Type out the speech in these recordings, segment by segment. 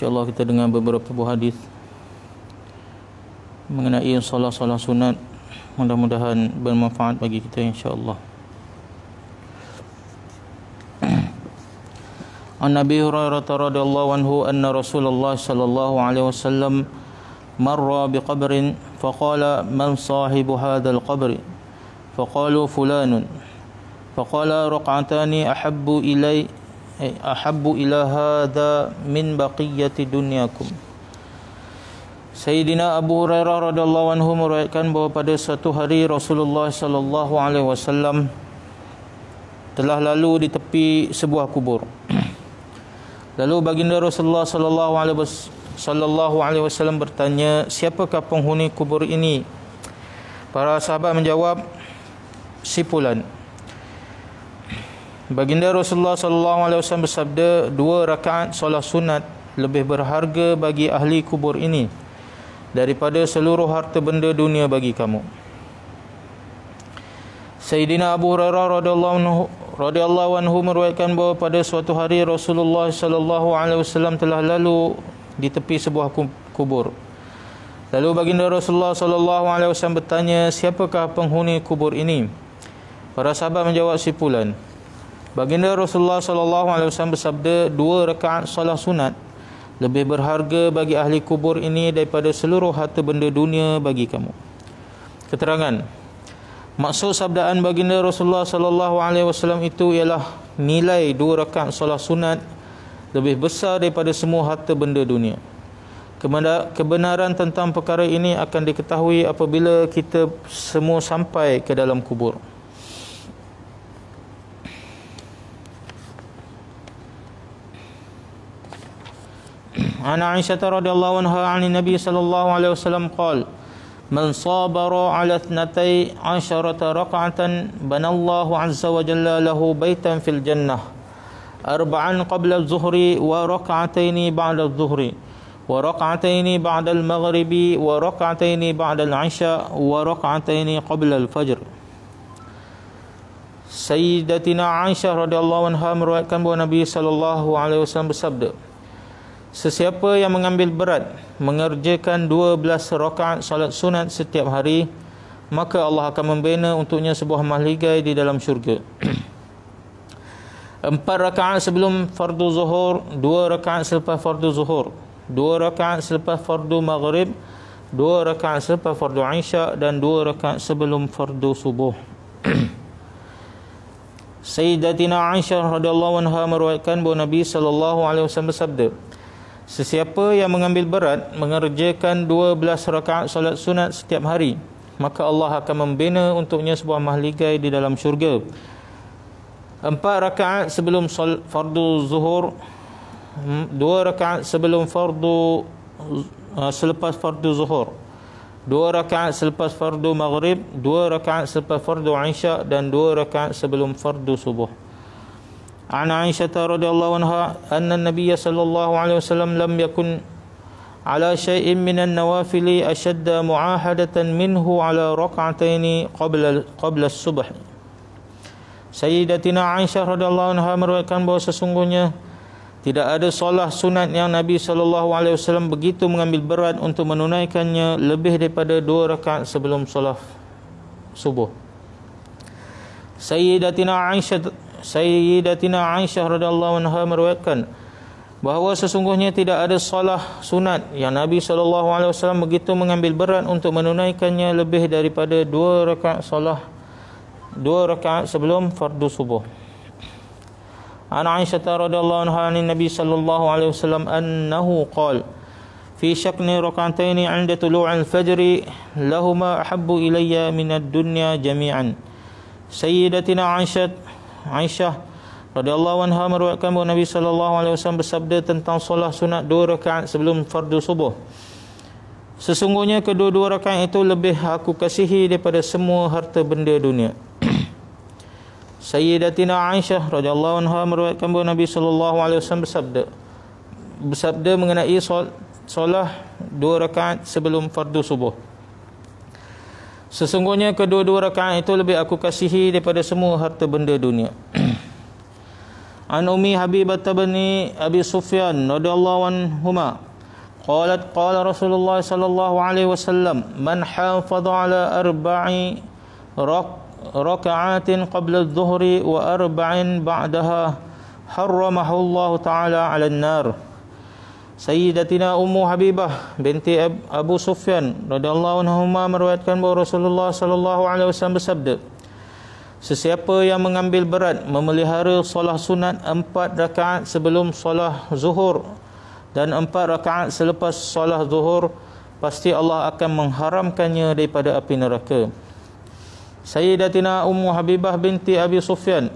insyaallah kita dengan beberapa buah hadis mengenai solat-solat sunat mudah-mudahan bermanfaat bagi kita insyaallah An Nabi Hurairah radhiyallahu anhu anna Rasulullah sallallahu alaihi wasallam marra bi qabrin faqala man sahibu hadzal qabr faqalu fulanun faqala ruq'atani ahabbu ilayya Eh, ahabbu ila hadha min baqiyati dunyakum Sayyidina Abu Hurairah radhiyallahu anhu meriwayatkan bahawa pada satu hari Rasulullah sallallahu alaihi wasallam telah lalu di tepi sebuah kubur. Lalu baginda Rasulullah sallallahu alaihi sallallahu alaihi wasallam bertanya, "Siapakah penghuni kubur ini?" Para sahabat menjawab, "Sipulan." Baginda Rasulullah sallallahu alaihi wasallam bersabda, dua rakaat solat sunat lebih berharga bagi ahli kubur ini daripada seluruh harta benda dunia bagi kamu. Sayyidina Abu Hurairah radhiyallahu anhu radhiyallahu anhu meriwayatkan bahawa pada suatu hari Rasulullah sallallahu alaihi wasallam telah lalu di tepi sebuah kubur. Lalu baginda Rasulullah sallallahu alaihi wasallam bertanya, "Siapakah penghuni kubur ini?" Para sahabat menjawab, "Sipulan." Baginda Rasulullah sallallahu alaihi wasallam bersabda dua rakaat solat sunat lebih berharga bagi ahli kubur ini daripada seluruh harta benda dunia bagi kamu. Keterangan Maksud sabdaan baginda Rasulullah sallallahu alaihi wasallam itu ialah nilai dua rakaat solat sunat lebih besar daripada semua harta benda dunia. Kebenaran tentang perkara ini akan diketahui apabila kita semua sampai ke dalam kubur. An Aisyah radhiyallahu anha an Nabi sallallahu alaihi wasallam qol Man sabara ala thnatai asyarata raka'atan banallahu azza wa jalla lahu baitan fil jannah arba'an qabla az-zuhri wa raka'ataini ba'da az-zuhri wa raka'ataini ba'da al-maghribi wa raka'ataini ba'da al-isha wa raka'ataini qabla al-fajr Sayyidatina Aisyah radhiyallahu anha meriwayatkan bahawa Nabi sallallahu alaihi wasallam bersabda Sesiapa yang mengambil berat mengerjakan 12 rakaat salat sunat setiap hari maka Allah akan membina untuknya sebuah mahligai di dalam syurga. Empat rakaat sebelum fardu zuhur, dua rakaat selepas fardu zuhur, dua rakaat selepas fardu maghrib, dua rakaat selepas fardu isyak dan dua rakaat sebelum fardu subuh. Sayyidatina Aisyah radhiyallahu anha meriwayatkan bahawa Nabi sallallahu alaihi wasallam bersabda, Sesiapa yang mengambil berat mengerjakan 12 rakaat solat sunat setiap hari, maka Allah akan membina untuknya sebuah mahligai di dalam syurga. Empat rakaat sebelum fardu zuhur, mm, dua rakaat sebelum fardu uh, selepas fardu zuhur, dua rakaat selepas fardu maghrib, dua rakaat selepas fardu isyak dan dua rakaat sebelum fardu subuh. An عن عائشة رضي الله An أن النبي Alaihi Wasallam, LAm وسلم ALA, يكن MIN, شيء من النوافل أشد MINHU, ALA, على ركعتين QABLA, قبل الصبح. Sayyidatina Aisyah radhiyallahu anha meriwayatkan bahawa sesungguhnya tidak ada solat sunat yang Nabi sallallahu alaihi wasallam begitu mengambil berat untuk menunaikannya lebih daripada dua rakaat sebelum solat subuh. Sayyidatina Aisyah Sayyidatina Aisyah radhiyallahu anha meriwayatkan bahawa sesungguhnya tidak ada salah sunat yang Nabi SAW begitu mengambil berat untuk menunaikannya lebih daripada dua rakaat salah dua rakaat sebelum fardu subuh. An Aisyah radhiyallahu anha an Nabi sallallahu alaihi wasallam annahu qala fi shakni rak'atayn 'inda al fajr lahumā uhibbu ilayya min ad dunya jami'an sayyidatina 'aisyah Aisyah radhiyallahu anha meriwayatkan bahawa Nabi sallallahu alaihi wasallam bersabda tentang solat sunat dua rakaat sebelum fardu subuh. Sesungguhnya kedua-dua rakaat itu lebih aku kasihi daripada semua harta benda dunia. Sayyidatina Aisyah radhiyallahu anha meriwayatkan bahawa Nabi sallallahu alaihi wasallam bersabda bersabda mengenai solat dua rakaat sebelum fardu subuh. Sesungguhnya kedua-dua rakaat itu lebih aku kasihi daripada semua harta benda dunia. An Ummi Habibah bini Abi Sufyan radhiyallahu anhu ma qalat qala Rasulullah sallallahu alaihi wasallam man hafadha ala arba'i rak raka'atin qabla adh-dhuhri wa arba'in ba'daha harramahu Allah ta'ala 'ala an-nar. Sayyidatina Ummu Habibah binti Abu Sufyan radhiyallahu anhu meriwayatkan bahawa Rasulullah sallallahu alaihi wasallam bersabda Sesiapa yang mengambil berat memelihara solat sunat empat rakaat sebelum solat zuhur dan empat rakaat selepas solat zuhur pasti Allah akan mengharamkannya daripada api neraka. Sayyidatina Ummu Habibah binti Abi Sufyan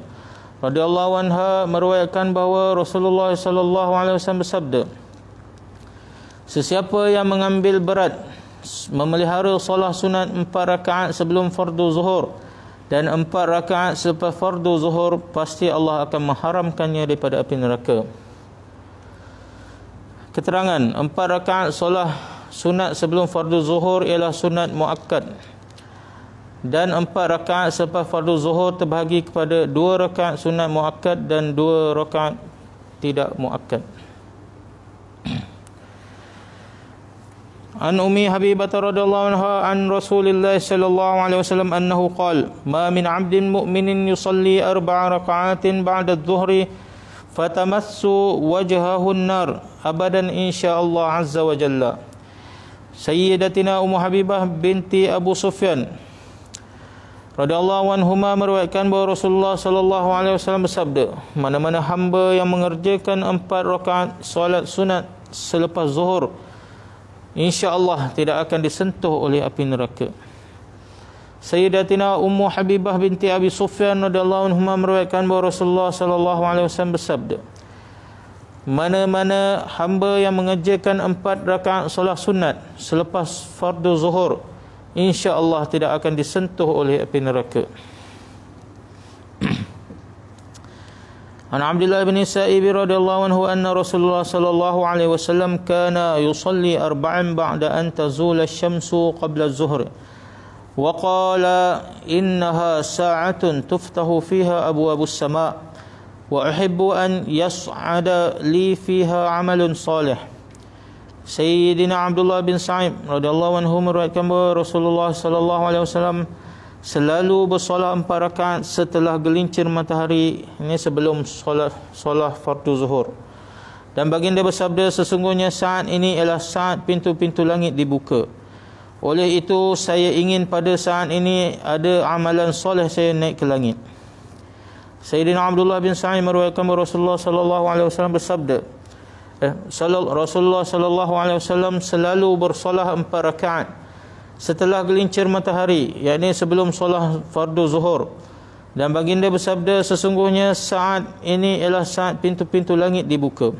radhiyallahu anha meriwayatkan bahawa Rasulullah sallallahu alaihi wasallam bersabda, Sesiapa yang mengambil berat memelihara solat sunat empat rakaat sebelum fardu zuhur dan empat rakaat selepas fardu zuhur pasti Allah akan mengharamkannya daripada api neraka. Keterangan empat rakaat solat sunat sebelum fardu zuhur ialah sunat muakkad dan empat rakaat selepas fardu zuhur terbahagi kepada dua rakaat sunat muakkad dan dua rakaat tidak muakkad. An Ummi Habibah radhiyallahu anha an Rasulillah sallallahu alaihi wasallam annahu qala ma min 'abdin mu'minin yusalli arba'a raka'atin ba'da adh-dhuhri fatamassu wajhahu an-nar abadan insyaallah azza wa jalla Sayyidatina Ummu Habibah binti Abu Sufyan radhiyallahu anhuma meriwayatkan bahawa Rasulullah sallallahu alaihi wasallam bersabda mana-mana hamba yang mengerjakan empat rakaat solat sunat selepas zuhur insyaallah tidak akan disentuh oleh api neraka Sayyidatina Ummu Habibah binti Abi Sufyan radhiyallahu anhu meriwayatkan bahawa Rasulullah sallallahu alaihi wasallam bersabda mana-mana hamba yang mengerjakan empat rakaat solat sunat selepas fardu zuhur insyaallah tidak akan disentuh oleh api neraka. An Abdullah bin Sa'ib radhiyallahu anhu anna Rasulullah sallallahu alaihi wasallam kana yusalli arba'an ba'da an tazul asy-syamsu qabla az-zuhr. Wa qala innaha sa'atun tuftahu fiha abwabus sama' wa uhibbu an yas'ada li fiha amalun salih. Sayyidina Abdullah bin Sa'ib radhiyallahu anhu meriwayatkan bahwa Rasulullah sallallahu alaihi wasallam selalu bersolat empat rakaat setelah gelincir matahari ini sebelum solat solat fardu zuhur dan baginda bersabda sesungguhnya saat ini ialah saat pintu-pintu langit dibuka oleh itu saya ingin pada saat ini ada amalan soleh saya naik ke langit Sayyidina Abdullah bin Sa'id meruaikan Rasulullah sallallahu alaihi wasallam bersabda eh, Rasulullah sallallahu alaihi wasallam selalu bersolat empat rakaat setelah gelincir matahari yakni sebelum solat fardu zuhur dan baginda bersabda sesungguhnya saat ini ialah saat pintu-pintu langit dibuka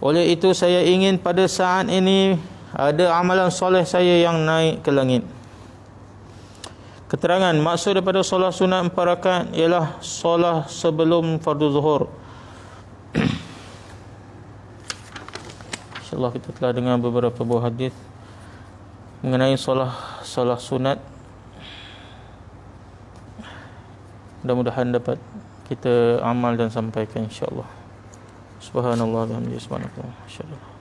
oleh itu saya ingin pada saat ini ada amalan soleh saya yang naik ke langit keterangan maksud daripada solat sunat empat rakaat ialah solat sebelum fardu zuhur Insya Allah kita telah dengar beberapa buah hadis mengenai solat solat sunat mudah-mudahan dapat kita amal dan sampaikan insyaallah subhanallah walhamdulillah subhanallah